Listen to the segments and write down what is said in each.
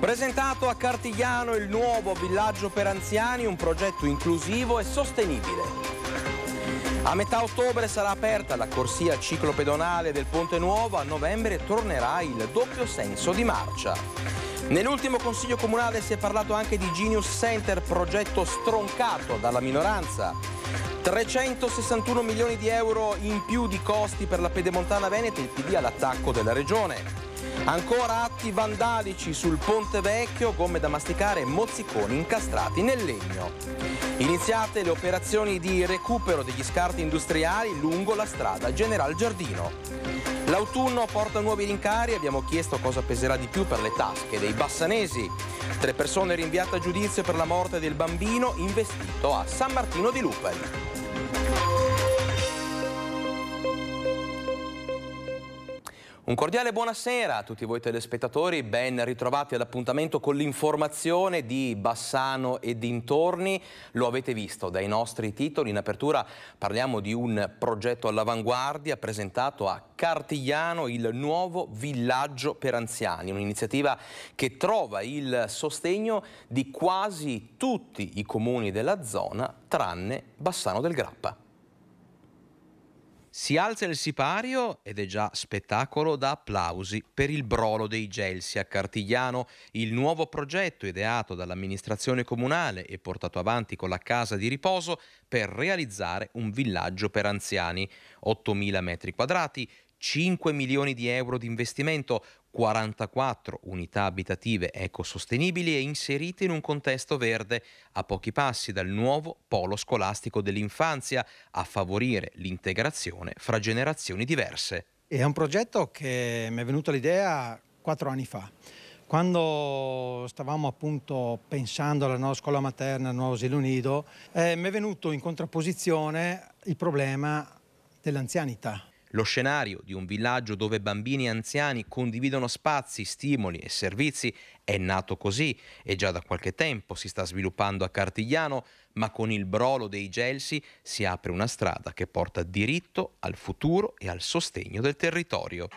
Presentato a Cartigliano il nuovo villaggio per anziani, un progetto inclusivo e sostenibile. A metà ottobre sarà aperta la corsia ciclopedonale del Ponte Nuovo, a novembre tornerà il doppio senso di marcia. Nell'ultimo Consiglio Comunale si è parlato anche di Genius Center, progetto stroncato dalla minoranza. 361 milioni di euro in più di costi per la Pedemontana Veneta, e il PD all'attacco della regione. Ancora atti vandalici sul ponte vecchio, gomme da masticare e mozziconi incastrati nel legno. Iniziate le operazioni di recupero degli scarti industriali lungo la strada General Giardino. L'autunno porta nuovi rincari, abbiamo chiesto cosa peserà di più per le tasche dei bassanesi. Tre persone rinviate a giudizio per la morte del bambino investito a San Martino di Lupari. Un cordiale buonasera a tutti voi telespettatori, ben ritrovati all'appuntamento con l'informazione di Bassano e dintorni. Lo avete visto dai nostri titoli, in apertura parliamo di un progetto all'avanguardia presentato a Cartigliano, il nuovo villaggio per anziani, un'iniziativa che trova il sostegno di quasi tutti i comuni della zona, tranne Bassano del Grappa. Si alza il sipario ed è già spettacolo da applausi per il brolo dei gelsi a Cartigliano, il nuovo progetto ideato dall'amministrazione comunale e portato avanti con la casa di riposo per realizzare un villaggio per anziani, 8.000 metri quadrati, 5 milioni di euro di investimento, 44 unità abitative ecosostenibili e inserite in un contesto verde, a pochi passi dal nuovo polo scolastico dell'infanzia, a favorire l'integrazione fra generazioni diverse. È un progetto che mi è venuto l'idea quattro anni fa. Quando stavamo appunto pensando alla nuova scuola materna, al nuovo asilo nido, eh, mi è venuto in contrapposizione il problema dell'anzianità. Lo scenario di un villaggio dove bambini e anziani condividono spazi, stimoli e servizi è nato così e già da qualche tempo si sta sviluppando a Cartigliano, ma con il brolo dei Gelsi si apre una strada che porta diritto al futuro e al sostegno del territorio.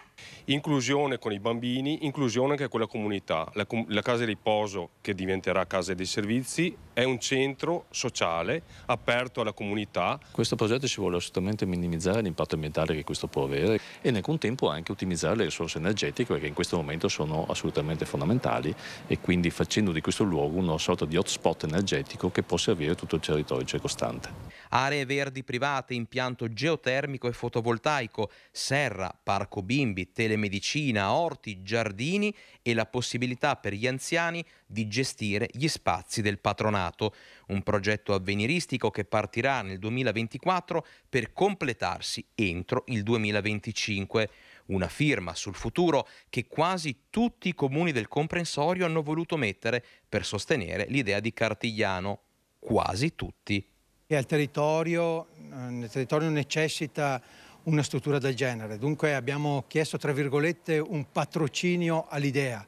Inclusione con i bambini, inclusione anche con la comunità. La, la casa di riposo, che diventerà casa dei servizi, è un centro sociale aperto alla comunità. Questo progetto si vuole assolutamente minimizzare l'impatto ambientale che questo può avere e nel contempo anche ottimizzare le risorse energetiche che in questo momento sono assolutamente fondamentali e quindi facendo di questo luogo una sorta di hotspot energetico che può servire tutto il territorio circostante. Aree verdi private, impianto geotermico e fotovoltaico, serra, parco bimbi, telemedicina, orti, giardini e la possibilità per gli anziani di gestire gli spazi del patronato. Un progetto avveniristico che partirà nel 2024 per completarsi entro il 2025 una firma sul futuro che quasi tutti i comuni del comprensorio hanno voluto mettere per sostenere l'idea di Cartigliano, quasi tutti. E territorio, il eh, territorio necessita una struttura del genere, dunque abbiamo chiesto tra virgolette un patrocinio all'idea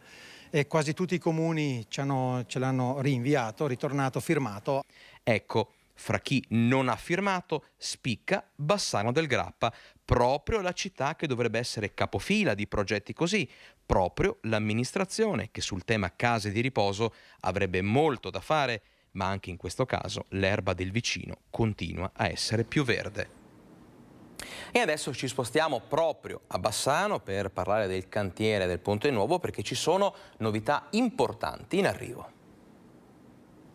e quasi tutti i comuni ce l'hanno rinviato, ritornato, firmato. Ecco, fra chi non ha firmato spicca Bassano del Grappa, proprio la città che dovrebbe essere capofila di progetti così, proprio l'amministrazione che sul tema case di riposo avrebbe molto da fare, ma anche in questo caso l'erba del vicino continua a essere più verde. E adesso ci spostiamo proprio a Bassano per parlare del cantiere del Ponte Nuovo perché ci sono novità importanti in arrivo.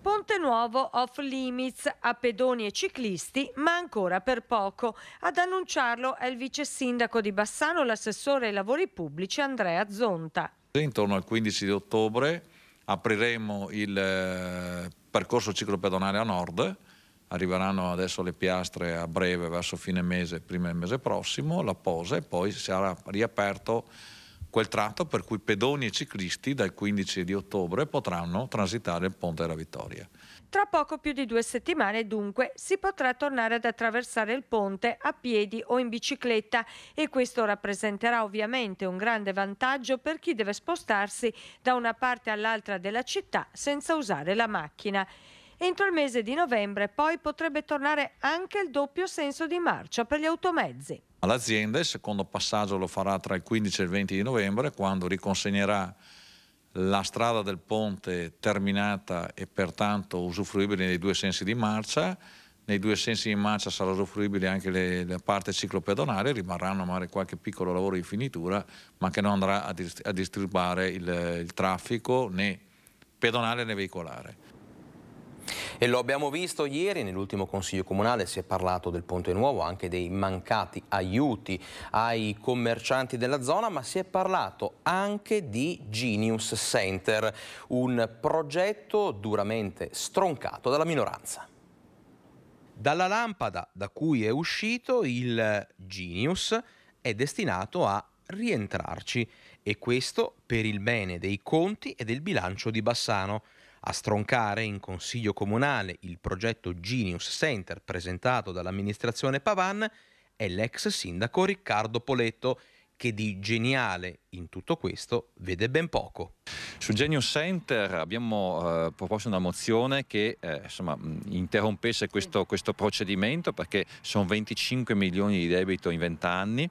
Ponte Nuovo off limits a pedoni e ciclisti, ma ancora per poco. Ad annunciarlo è il vice sindaco di Bassano, l'assessore ai lavori pubblici Andrea Zonta. Intorno al 15 di ottobre apriremo il eh, percorso ciclopedonale a nord, arriveranno adesso le piastre a breve verso fine mese, prima del mese prossimo, la posa e poi sarà riaperto quel tratto per cui pedoni e ciclisti dal 15 di ottobre potranno transitare il Ponte della Vittoria. Tra poco più di due settimane dunque si potrà tornare ad attraversare il ponte a piedi o in bicicletta e questo rappresenterà ovviamente un grande vantaggio per chi deve spostarsi da una parte all'altra della città senza usare la macchina. Entro il mese di novembre poi potrebbe tornare anche il doppio senso di marcia per gli automezzi all'azienda. Il secondo passaggio lo farà tra il 15 e il 20 di novembre, quando riconsegnerà la strada del ponte terminata e pertanto usufruibile nei due sensi di marcia. Nei due sensi di marcia sarà usufruibile anche le, la parte ciclopedonale, rimarranno magari qualche piccolo lavoro di finitura, ma che non andrà a, dis- a disturbare il, il traffico né pedonale né veicolare. E lo abbiamo visto ieri nell'ultimo Consiglio Comunale, si è parlato del Ponte Nuovo, anche dei mancati aiuti ai commercianti della zona, ma si è parlato anche di Genius Center, un progetto duramente stroncato dalla minoranza. Dalla lampada da cui è uscito il Genius è destinato a rientrarci e questo per il bene dei conti e del bilancio di Bassano. A stroncare in consiglio comunale il progetto Genius Center presentato dall'amministrazione Pavan è l'ex sindaco Riccardo Poletto, che di geniale in tutto questo vede ben poco. Su Genius Center abbiamo eh, proposto una mozione che eh, insomma, interrompesse questo, questo procedimento perché sono 25 milioni di debito in 20 anni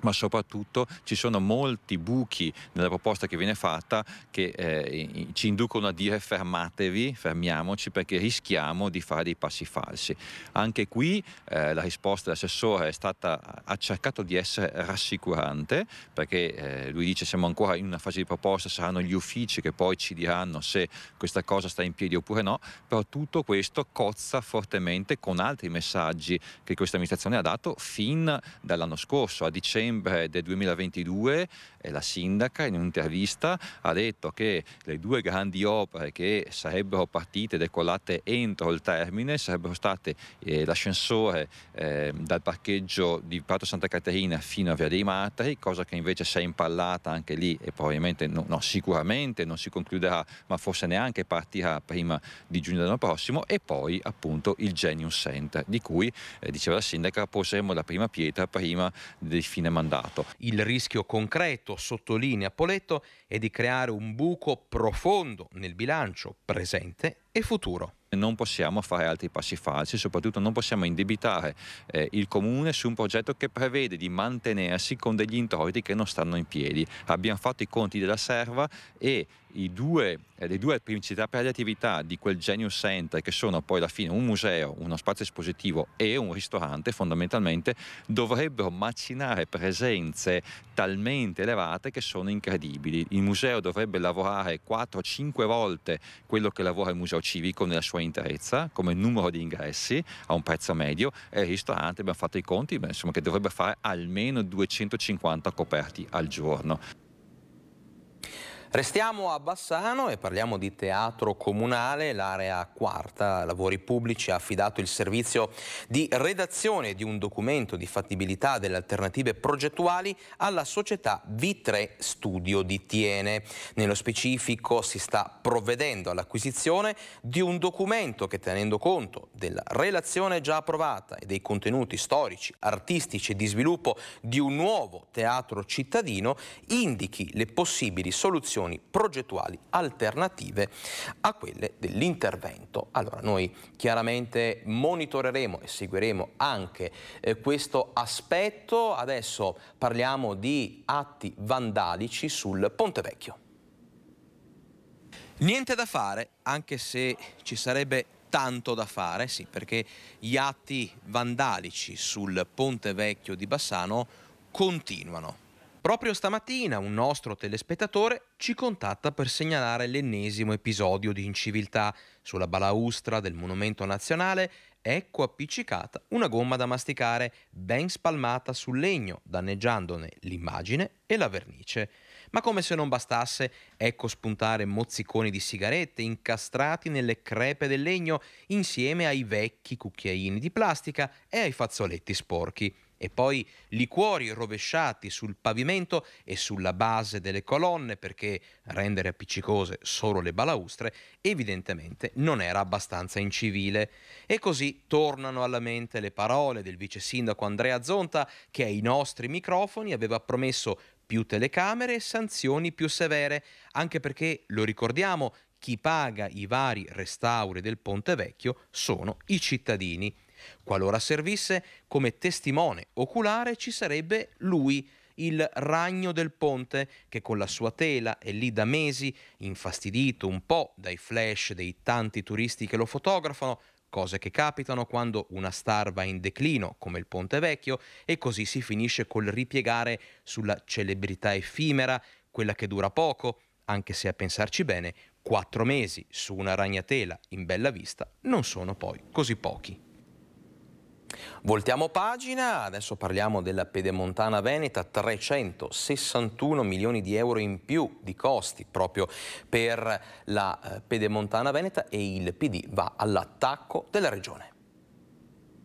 ma soprattutto ci sono molti buchi nella proposta che viene fatta che eh, ci inducono a dire fermatevi, fermiamoci perché rischiamo di fare dei passi falsi. Anche qui eh, la risposta dell'assessore è stata, ha cercato di essere rassicurante perché eh, lui dice siamo ancora in una fase di proposta, saranno gli uffici che poi ci diranno se questa cosa sta in piedi oppure no, però tutto questo cozza fortemente con altri messaggi che questa amministrazione ha dato fin dall'anno scorso, a dicembre dicembre del 2022 eh, la sindaca in un'intervista ha detto che le due grandi opere che sarebbero partite e decollate entro il termine sarebbero state eh, l'ascensore eh, dal parcheggio di Prato Santa Caterina fino a Via dei Martiri, cosa che invece si è impallata anche lì e probabilmente no, no, sicuramente non si concluderà, ma forse neanche partirà prima di giugno dell'anno prossimo e poi appunto il Genius Center di cui eh, diceva la sindaca poseremo la prima pietra prima del fine mandato. Il rischio concreto, sottolinea Poletto, e di creare un buco profondo nel bilancio presente e futuro. Non possiamo fare altri passi falsi, soprattutto non possiamo indebitare eh, il comune su un progetto che prevede di mantenersi con degli introiti che non stanno in piedi. Abbiamo fatto i conti della serva e due, eh, le due principali attività di quel Genius Center, che sono poi alla fine un museo, uno spazio espositivo e un ristorante, fondamentalmente dovrebbero macinare presenze talmente elevate che sono incredibili il museo dovrebbe lavorare 4-5 volte quello che lavora il museo civico nella sua interezza, come numero di ingressi a un prezzo medio, e il ristorante abbiamo fatto i conti, insomma, che dovrebbe fare almeno 250 coperti al giorno. Restiamo a Bassano e parliamo di teatro comunale, l'area quarta lavori pubblici ha affidato il servizio di redazione di un documento di fattibilità delle alternative progettuali alla società V3 Studio di Tiene. Nello specifico si sta provvedendo all'acquisizione di un documento che tenendo conto della relazione già approvata e dei contenuti storici, artistici e di sviluppo di un nuovo teatro cittadino indichi le possibili soluzioni soluzioni progettuali alternative a quelle dell'intervento. Allora noi chiaramente monitoreremo e seguiremo anche eh, questo aspetto. Adesso parliamo di atti vandalici sul Ponte Vecchio. Niente da fare, anche se ci sarebbe tanto da fare, sì, perché gli atti vandalici sul Ponte Vecchio di Bassano continuano. Proprio stamattina un nostro telespettatore ci contatta per segnalare l'ennesimo episodio di inciviltà. Sulla balaustra del Monumento Nazionale ecco appiccicata una gomma da masticare ben spalmata sul legno, danneggiandone l'immagine e la vernice. Ma come se non bastasse, ecco spuntare mozziconi di sigarette incastrati nelle crepe del legno insieme ai vecchi cucchiaini di plastica e ai fazzoletti sporchi e poi liquori rovesciati sul pavimento e sulla base delle colonne perché rendere appiccicose solo le balaustre evidentemente non era abbastanza incivile. E così tornano alla mente le parole del vice sindaco Andrea Zonta che ai nostri microfoni aveva promesso più telecamere e sanzioni più severe, anche perché, lo ricordiamo, chi paga i vari restauri del Ponte Vecchio sono i cittadini. Qualora servisse, come testimone oculare ci sarebbe lui, il ragno del ponte, che con la sua tela è lì da mesi, infastidito un po' dai flash dei tanti turisti che lo fotografano, cose che capitano quando una star va in declino, come il Ponte Vecchio, e così si finisce col ripiegare sulla celebrità effimera, quella che dura poco, anche se a pensarci bene, quattro mesi su una ragnatela in bella vista non sono poi così pochi. Voltiamo pagina, adesso parliamo della Pedemontana Veneta, 361 milioni di euro in più di costi proprio per la eh, Pedemontana Veneta e il PD va all'attacco della regione.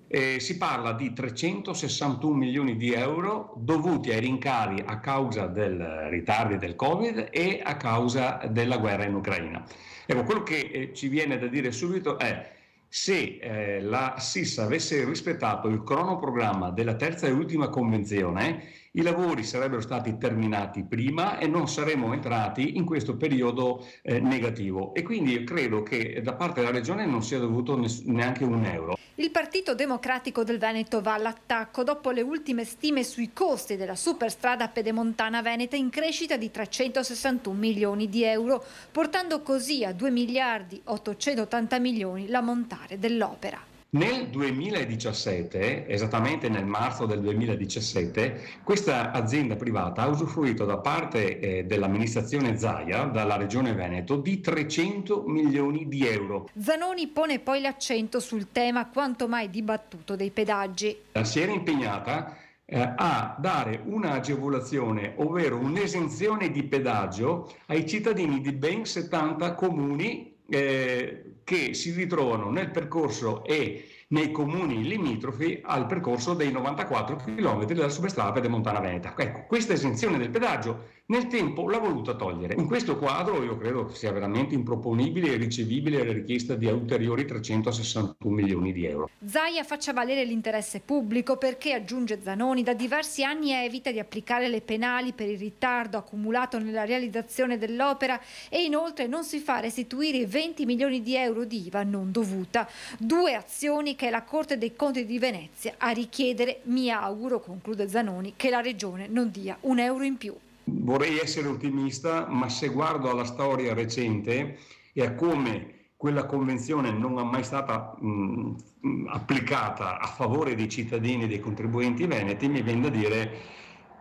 Eh, si parla di 361 milioni di euro dovuti ai rincari a causa del ritardi del Covid e a causa della guerra in Ucraina. Ecco, quello che eh, ci viene da dire subito è se eh, la SIS avesse rispettato il cronoprogramma della terza e ultima convenzione i lavori sarebbero stati terminati prima e non saremmo entrati in questo periodo eh, negativo. E quindi credo che da parte della Regione non sia dovuto neanche un euro. Il Partito Democratico del Veneto va all'attacco dopo le ultime stime sui costi della superstrada pedemontana veneta in crescita di 361 milioni di euro, portando così a 2 miliardi 880 milioni l'ammontare dell'opera. Nel 2017, esattamente nel marzo del 2017, questa azienda privata ha usufruito da parte eh, dell'amministrazione Zaia, dalla regione Veneto, di 300 milioni di euro. Zanoni pone poi l'accento sul tema quanto mai dibattuto dei pedaggi. Si era impegnata eh, a dare un'agevolazione, ovvero un'esenzione di pedaggio ai cittadini di ben 70 comuni eh, che si ritrovano nel percorso e nei comuni limitrofi al percorso dei 94 km della superstrada Pedemontana Veneta. Ecco, questa esenzione del pedaggio nel tempo l'ha voluta togliere. In questo quadro io credo che sia veramente improponibile e ricevibile la richiesta di ulteriori 361 milioni di euro. Zaia faccia valere l'interesse pubblico perché, aggiunge Zanoni, da diversi anni evita di applicare le penali per il ritardo accumulato nella realizzazione dell'opera e inoltre non si fa restituire i 20 milioni di euro di IVA non dovuta. Due azioni che è la Corte dei Conti di Venezia a richiedere, mi auguro, conclude Zanoni, che la Regione non dia un euro in più vorrei essere ottimista, ma se guardo alla storia recente e a come quella convenzione non è mai stata mh, applicata a favore dei cittadini e dei contribuenti veneti, mi viene da dire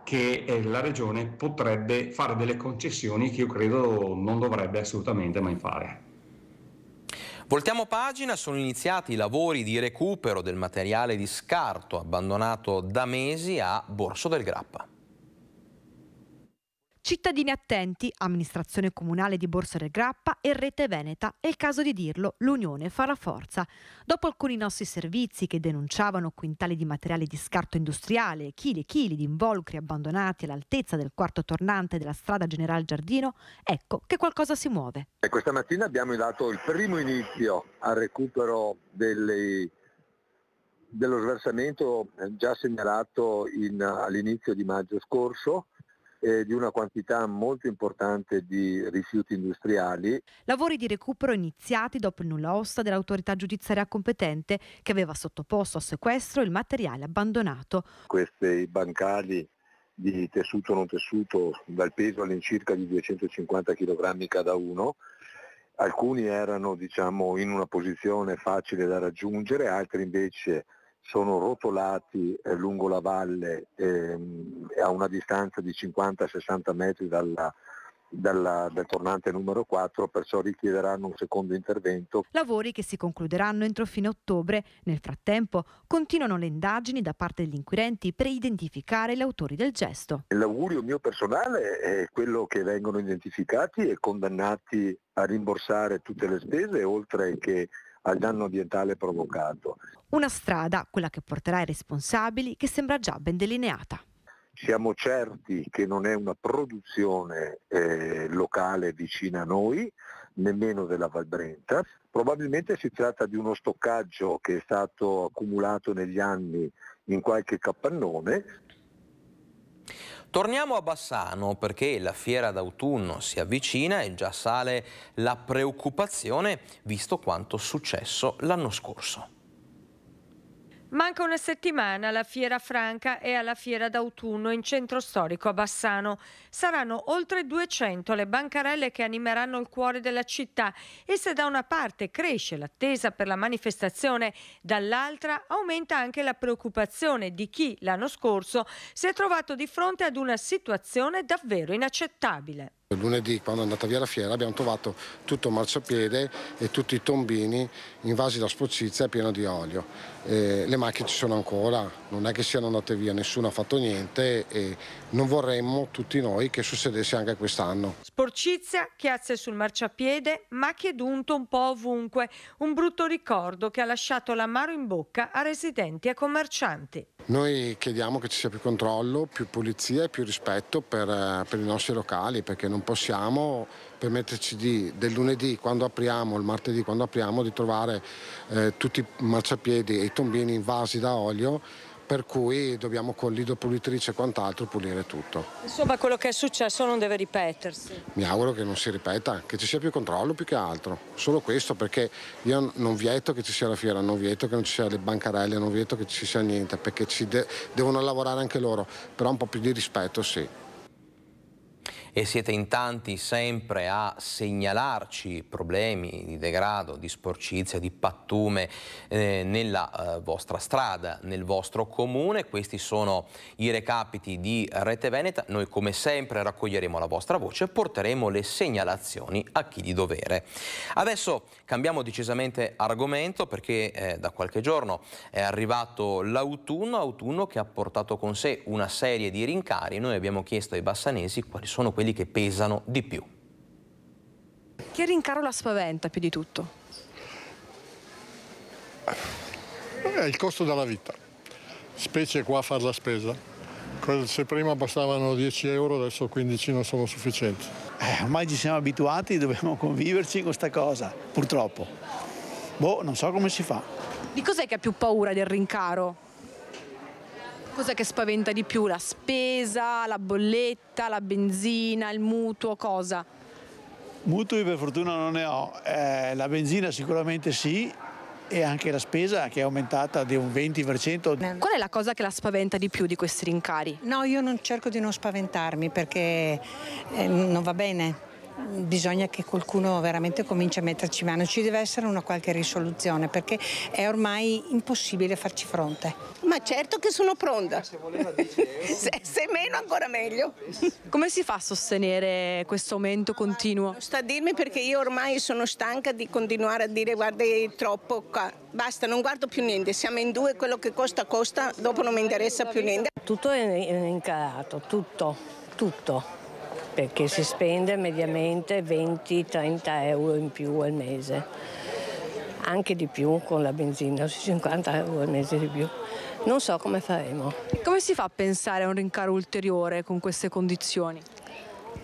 che eh, la regione potrebbe fare delle concessioni che io credo non dovrebbe assolutamente mai fare. Voltiamo pagina, sono iniziati i lavori di recupero del materiale di scarto abbandonato da mesi a Borso del Grappa. Cittadini attenti, amministrazione comunale di Borsa del Grappa e Rete Veneta, è il caso di dirlo, l'Unione fa la forza. Dopo alcuni nostri servizi che denunciavano quintali di materiali di scarto industriale, chili e chili di involucri abbandonati all'altezza del quarto tornante della strada General Giardino, ecco che qualcosa si muove. E questa mattina abbiamo dato il primo inizio al recupero delle dello sversamento eh, già segnalato in, all'inizio di maggio scorso eh, di una quantità molto importante di rifiuti industriali. Lavori di recupero iniziati dopo il nulla osta dell'autorità giudiziaria competente che aveva sottoposto a sequestro il materiale abbandonato. Questi bancali di tessuto non tessuto dal peso all'incirca di 250 kg cada uno. Alcuni erano diciamo, in una posizione facile da raggiungere, altri invece sono rotolati eh, lungo la valle ehm, a una distanza di 50-60 metri dalla, dalla, dal tornante numero 4, perciò richiederanno un secondo intervento. Lavori che si concluderanno entro fine ottobre. Nel frattempo continuano le indagini da parte degli inquirenti per identificare gli autori del gesto. L'augurio mio personale è quello che vengono identificati e condannati a rimborsare tutte le spese, oltre che al danno ambientale provocato. Una strada, quella che porterà i responsabili, che sembra già ben delineata. Siamo certi che non è una produzione eh, locale vicina a noi, nemmeno della Val Brenta. Probabilmente si tratta di uno stoccaggio che è stato accumulato negli anni in qualche capannone Torniamo a Bassano perché la fiera d'autunno si avvicina e già sale la preoccupazione visto quanto successo l'anno scorso. Manca una settimana alla Fiera Franca e alla Fiera d'autunno in centro storico a Bassano. Saranno oltre 200 le bancarelle che animeranno il cuore della città e se da una parte cresce l'attesa per la manifestazione, dall'altra aumenta anche la preoccupazione di chi l'anno scorso si è trovato di fronte ad una situazione davvero inaccettabile. Lunedì, quando è andata via la fiera, abbiamo trovato tutto il marciapiede e tutti i tombini invasi da sporcizia e pieno di olio. Eh, le macchie ci sono ancora, non è che siano andate via, nessuno ha fatto niente e non vorremmo tutti noi che succedesse anche quest'anno. Sporcizia, chiazze sul marciapiede, macchie d'unto un po' ovunque. Un brutto ricordo che ha lasciato l'amaro in bocca a residenti e commercianti. Noi chiediamo che ci sia più controllo, più pulizia e più rispetto per, eh, per i nostri locali perché non non possiamo permetterci di, del lunedì quando apriamo, il martedì quando apriamo, di trovare eh, tutti i marciapiedi e i tombini invasi da olio per cui dobbiamo con l'idropulitrice e quant'altro pulire tutto. Insomma quello che è successo non deve ripetersi. Mi auguro che non si ripeta, che ci sia più controllo più che altro, solo questo perché io non vieto che ci sia la fiera, non vieto che non ci siano le bancarelle, non vieto che ci sia niente, perché de devono lavorare anche loro, però un po' più di rispetto sì e siete in tanti sempre a segnalarci problemi di degrado, di sporcizia, di pattume eh, nella eh, vostra strada, nel vostro comune. Questi sono i recapiti di Rete Veneta. Noi come sempre raccoglieremo la vostra voce e porteremo le segnalazioni a chi di dovere. Adesso cambiamo decisamente argomento perché eh, da qualche giorno è arrivato l'autunno, autunno che ha portato con sé una serie di rincari. Noi abbiamo chiesto ai bassanesi quali sono questi quelli che pesano di più. Che rincaro la spaventa più di tutto? È eh, il costo della vita, specie qua a fare la spesa. Se prima bastavano 10 euro, adesso 15 non sono sufficienti. Eh, ormai ci siamo abituati, dobbiamo conviverci con questa cosa, purtroppo. Boh, non so come si fa. Di cos'è che ha più paura del rincaro? Cosa che spaventa di più? La spesa, la bolletta, la benzina, il mutuo, cosa? Mutui per fortuna non ne ho, eh, la benzina sicuramente sì e anche la spesa che è aumentata di un 20%. Qual è la cosa che la spaventa di più di questi rincari? No, io non cerco di non spaventarmi perché eh, non va bene bisogna che qualcuno veramente cominci a metterci mano, ci deve essere una qualche risoluzione perché è ormai impossibile farci fronte. Ma certo che sono pronta, se, se, meno ancora meglio. Come si fa a sostenere questo aumento continuo? Sta a dirmi perché io ormai sono stanca di continuare a dire guarda è troppo qua, basta non guardo più niente, siamo in due, quello che costa costa, dopo non mi interessa più niente. Tutto è incalato, tutto, tutto perché si spende mediamente 20-30 euro in più al mese, anche di più con la benzina, 50 euro al mese di più. Non so come faremo. E come si fa a pensare a un rincaro ulteriore con queste condizioni?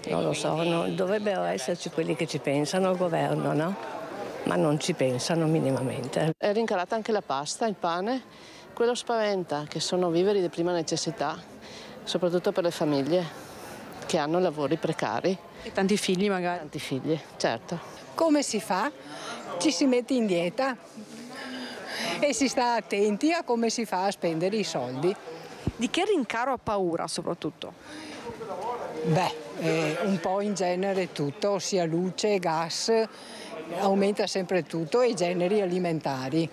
Non lo so, no, dovrebbero esserci quelli che ci pensano, il governo, no? Ma non ci pensano minimamente. È rincarata anche la pasta, il pane, quello spaventa, che sono viveri di prima necessità, soprattutto per le famiglie che hanno lavori precari. E tanti figli magari? Tanti figli, certo. Come si fa? Ci si mette in dieta e si sta attenti a come si fa a spendere i soldi. Di che rincaro ha paura soprattutto? Beh, eh, un po' in genere tutto, ossia luce, gas, aumenta sempre tutto e i generi alimentari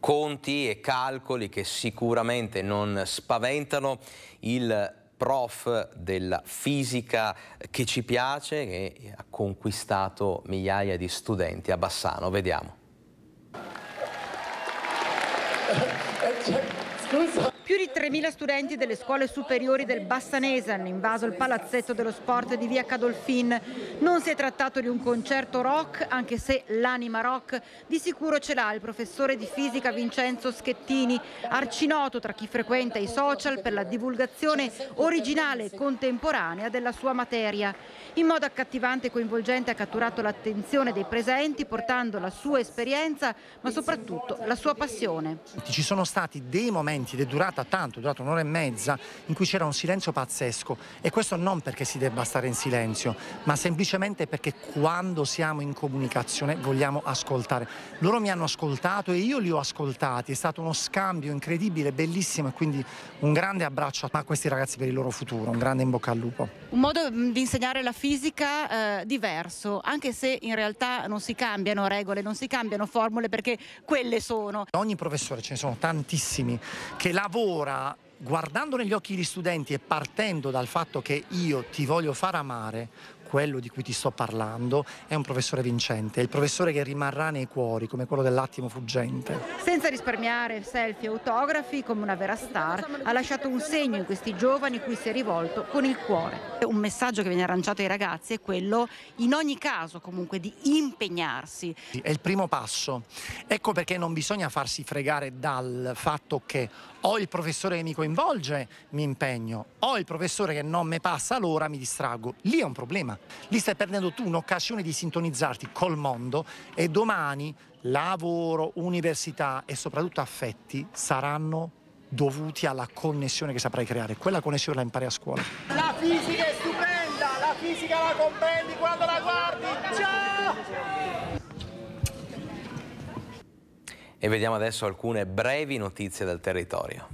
conti e calcoli che sicuramente non spaventano il prof della fisica che ci piace, e ha conquistato migliaia di studenti a Bassano. Vediamo. Eh, cioè, scusa. Più di 3.000 studenti delle scuole superiori del Bassanese hanno invaso il palazzetto dello sport di via Cadolfin. Non si è trattato di un concerto rock, anche se l'anima rock di sicuro ce l'ha il professore di fisica Vincenzo Schettini, arcinoto tra chi frequenta i social per la divulgazione originale e contemporanea della sua materia. In modo accattivante e coinvolgente ha catturato l'attenzione dei presenti portando la sua esperienza ma soprattutto la sua passione. Ci sono stati dei momenti, dei durate durata tanto, è durata un'ora e mezza, in cui c'era un silenzio pazzesco e questo non perché si debba stare in silenzio, ma semplicemente perché quando siamo in comunicazione vogliamo ascoltare. Loro mi hanno ascoltato e io li ho ascoltati, è stato uno scambio incredibile, bellissimo e quindi un grande abbraccio a questi ragazzi per il loro futuro, un grande in bocca al lupo. Un modo mm, di insegnare la fisica eh, diverso, anche se in realtà non si cambiano regole, non si cambiano formule perché quelle sono. Ogni professore, ce ne sono tantissimi, che lavorano ora, guardando negli occhi gli studenti e partendo dal fatto che io ti voglio far amare, quello di cui ti sto parlando è un professore vincente, è il professore che rimarrà nei cuori, come quello dell'attimo fuggente. Senza risparmiare selfie e autografi, come una vera star, ha lasciato un segno in questi giovani cui si è rivolto con il cuore. Un messaggio che viene arrangiato ai ragazzi è quello, in ogni caso comunque, di impegnarsi. È il primo passo. Ecco perché non bisogna farsi fregare dal fatto che o il professore che mi coinvolge mi impegno, o il professore che non mi passa l'ora mi distraggo. Lì è un problema. Lì stai perdendo tu un'occasione di sintonizzarti col mondo e domani lavoro, università e soprattutto affetti saranno dovuti alla connessione che saprai creare. Quella connessione la impari a scuola. La fisica è stupenda, la fisica la comprendi quando la guardi. Ciao! E vediamo adesso alcune brevi notizie dal territorio.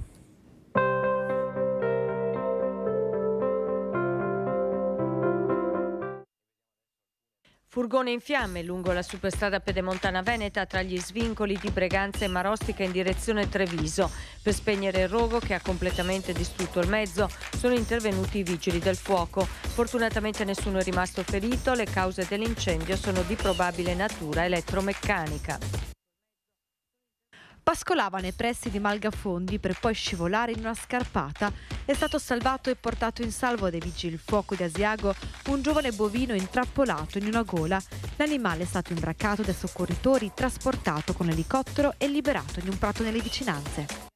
Furgone in fiamme lungo la superstrada Pedemontana Veneta tra gli svincoli di Breganza e Marostica in direzione Treviso. Per spegnere il rogo che ha completamente distrutto il mezzo sono intervenuti i vigili del fuoco. Fortunatamente nessuno è rimasto ferito, le cause dell'incendio sono di probabile natura elettromeccanica pascolava nei pressi di Malgafondi per poi scivolare in una scarpata. È stato salvato e portato in salvo dai vigili del fuoco di Asiago un giovane bovino intrappolato in una gola. L'animale è stato imbraccato dai soccorritori, trasportato con elicottero e liberato in un prato nelle vicinanze.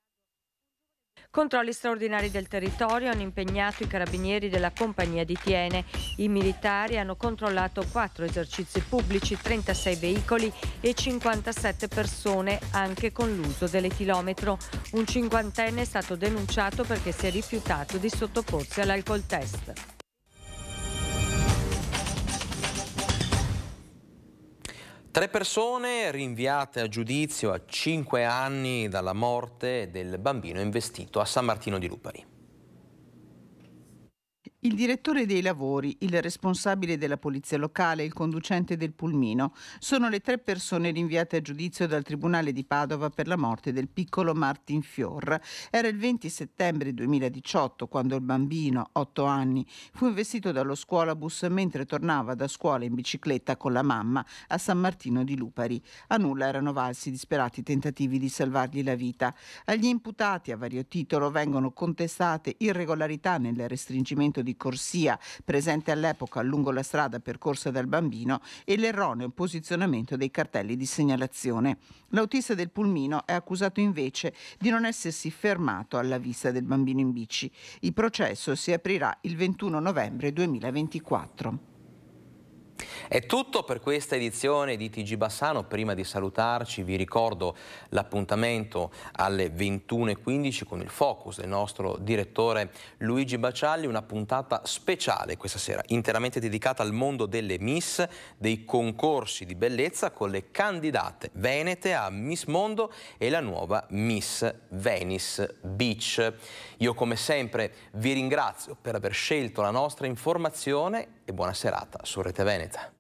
Controlli straordinari del territorio hanno impegnato i carabinieri della compagnia di Tiene. I militari hanno controllato 4 esercizi pubblici, 36 veicoli e 57 persone, anche con l'uso dell'etilometro. Un cinquantenne è stato denunciato perché si è rifiutato di sottoporsi all'alcol test. Tre persone rinviate a giudizio a cinque anni dalla morte del bambino investito a San Martino di Lupari. Il direttore dei lavori, il responsabile della polizia locale, il conducente del pulmino sono le tre persone rinviate a giudizio dal Tribunale di Padova per la morte del piccolo Martin Fior. Era il 20 settembre 2018 quando il bambino, 8 anni, fu investito dallo scuolabus mentre tornava da scuola in bicicletta con la mamma a San Martino di Lupari. A nulla erano valsi disperati tentativi di salvargli la vita. Agli imputati a vario titolo vengono contestate irregolarità nel restringimento di di corsia presente all'epoca lungo la strada percorsa dal bambino e l'erroneo posizionamento dei cartelli di segnalazione. L'autista del pulmino è accusato invece di non essersi fermato alla vista del bambino in bici. Il processo si aprirà il 21 novembre 2024. È tutto per questa edizione di TG Bassano. Prima di salutarci vi ricordo l'appuntamento alle 21.15 con il Focus del nostro direttore Luigi Bacialli, una puntata speciale questa sera, interamente dedicata al mondo delle Miss, dei concorsi di bellezza con le candidate venete a Miss Mondo e la nuova Miss Venice Beach. Io come sempre vi ringrazio per aver scelto la nostra informazione e buona serata su Rete Veneta.